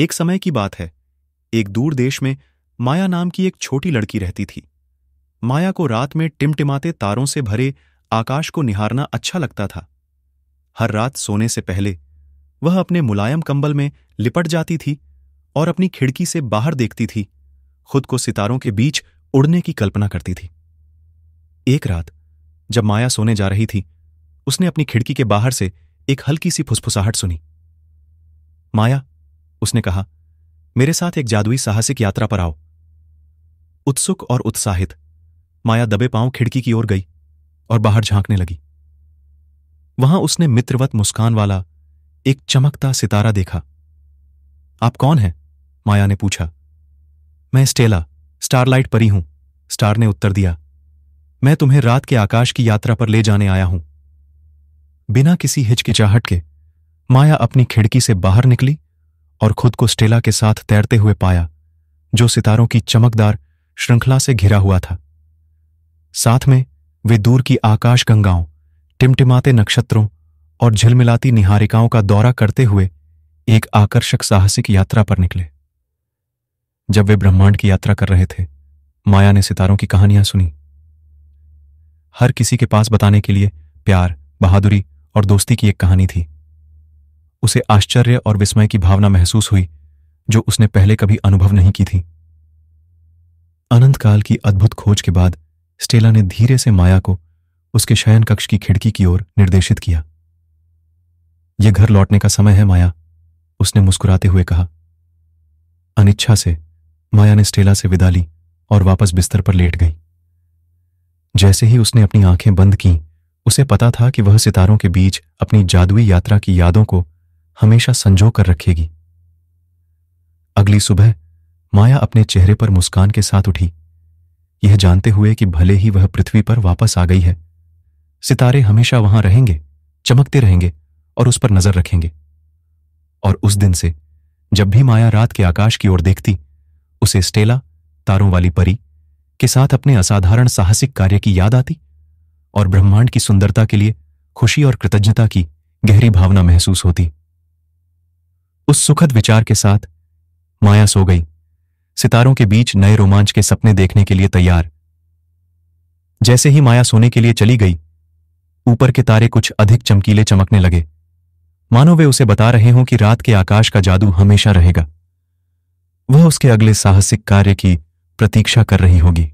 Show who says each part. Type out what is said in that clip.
Speaker 1: एक समय की बात है एक दूर देश में माया नाम की एक छोटी लड़की रहती थी माया को रात में टिमटिमाते तारों से भरे आकाश को निहारना अच्छा लगता था हर रात सोने से पहले वह अपने मुलायम कंबल में लिपट जाती थी और अपनी खिड़की से बाहर देखती थी खुद को सितारों के बीच उड़ने की कल्पना करती थी एक रात जब माया सोने जा रही थी उसने अपनी खिड़की के बाहर से एक हल्की सी फुसफुसाहट सुनी माया उसने कहा मेरे साथ एक जादुई साहसिक यात्रा पर आओ उत्सुक और उत्साहित माया दबे पांव खिड़की की ओर गई और बाहर झांकने लगी वहां उसने मित्रवत मुस्कान वाला एक चमकता सितारा देखा आप कौन हैं माया ने पूछा मैं स्टेला स्टारलाइट परी हूं स्टार ने उत्तर दिया मैं तुम्हें रात के आकाश की यात्रा पर ले जाने आया हूं बिना किसी हिचकिचाहट के माया अपनी खिड़की से बाहर निकली और खुद को स्टेला के साथ तैरते हुए पाया जो सितारों की चमकदार श्रृंखला से घिरा हुआ था साथ में वे दूर की आकाश गंगाओं टिमटिमाते नक्षत्रों और झिलमिलाती निहारिकाओं का दौरा करते हुए एक आकर्षक साहसिक यात्रा पर निकले जब वे ब्रह्मांड की यात्रा कर रहे थे माया ने सितारों की कहानियां सुनी हर किसी के पास बताने के लिए प्यार बहादुरी और दोस्ती की एक कहानी थी उसे आश्चर्य और विस्मय की भावना महसूस हुई जो उसने पहले कभी अनुभव नहीं की थी अनंत काल की अद्भुत खोज के बाद स्टेला ने धीरे से माया को उसके शयन कक्ष की खिड़की की ओर निर्देशित किया यह घर लौटने का समय है माया उसने मुस्कुराते हुए कहा अनिच्छा से माया ने स्टेला से विदा ली और वापस बिस्तर पर लेट गई जैसे ही उसने अपनी आंखें बंद की उसे पता था कि वह सितारों के बीच अपनी जादुई यात्रा की यादों को हमेशा संजो कर रखेगी अगली सुबह माया अपने चेहरे पर मुस्कान के साथ उठी यह जानते हुए कि भले ही वह पृथ्वी पर वापस आ गई है सितारे हमेशा वहां रहेंगे चमकते रहेंगे और उस पर नजर रखेंगे और उस दिन से जब भी माया रात के आकाश की ओर देखती उसे स्टेला तारों वाली परी के साथ अपने असाधारण साहसिक कार्य की याद आती और ब्रह्मांड की सुंदरता के लिए खुशी और कृतज्ञता की गहरी भावना महसूस होती उस सुखद विचार के साथ माया सो गई सितारों के बीच नए रोमांच के सपने देखने के लिए तैयार जैसे ही माया सोने के लिए चली गई ऊपर के तारे कुछ अधिक चमकीले चमकने लगे मानो वे उसे बता रहे हों कि रात के आकाश का जादू हमेशा रहेगा वह उसके अगले साहसिक कार्य की प्रतीक्षा कर रही होगी